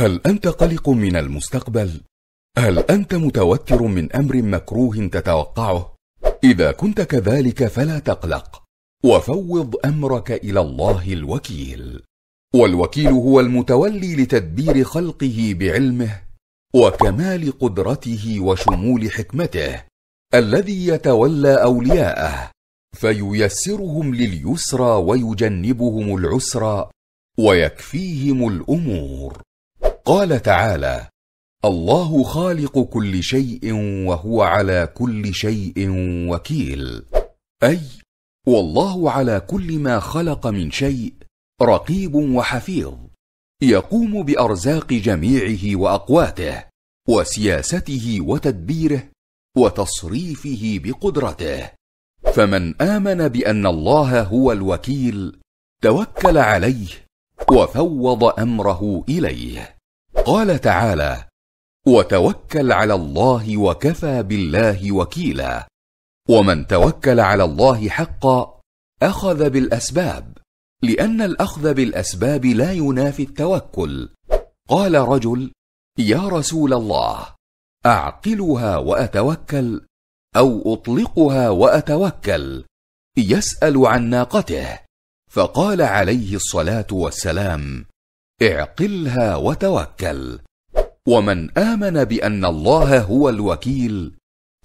هل أنت قلق من المستقبل؟ هل أنت متوتر من أمر مكروه تتوقعه؟ إذا كنت كذلك فلا تقلق، وفوض أمرك إلى الله الوكيل. والوكيل هو المتولي لتدبير خلقه بعلمه وكمال قدرته وشمول حكمته الذي يتولى اولياءه فييسرهم لليسرى ويجنبهم العسرى ويكفيهم الامور قال تعالى الله خالق كل شيء وهو على كل شيء وكيل اي والله على كل ما خلق من شيء رقيب وحفيظ يقوم بارزاق جميعه واقواته وسياسته وتدبيره وتصريفه بقدرته فمن امن بان الله هو الوكيل توكل عليه وفوض امره اليه قال تعالى وتوكل على الله وكفى بالله وكيلا ومن توكل على الله حقا اخذ بالاسباب لان الاخذ بالاسباب لا ينافي التوكل قال رجل يا رسول الله اعقلها واتوكل او اطلقها واتوكل يسال عن ناقته فقال عليه الصلاه والسلام اعقلها وتوكل ومن امن بان الله هو الوكيل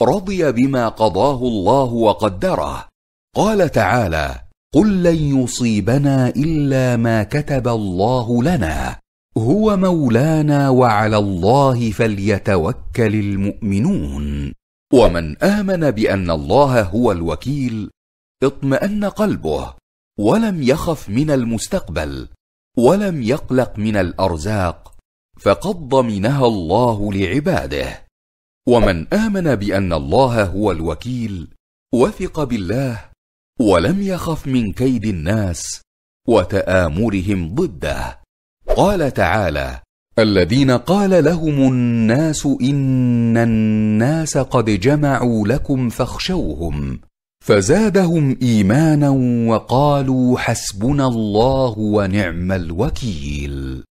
رضي بما قضاه الله وقدره قال تعالى قل لن يصيبنا الا ما كتب الله لنا هو مولانا وعلى الله فليتوكل المؤمنون ومن امن بان الله هو الوكيل اطمان قلبه ولم يخف من المستقبل ولم يقلق من الارزاق فقد ضمنها الله لعباده ومن امن بان الله هو الوكيل وثق بالله ولم يخف من كيد الناس وتامرهم ضده قال تعالى الذين قال لهم الناس ان الناس قد جمعوا لكم فاخشوهم فزادهم ايمانا وقالوا حسبنا الله ونعم الوكيل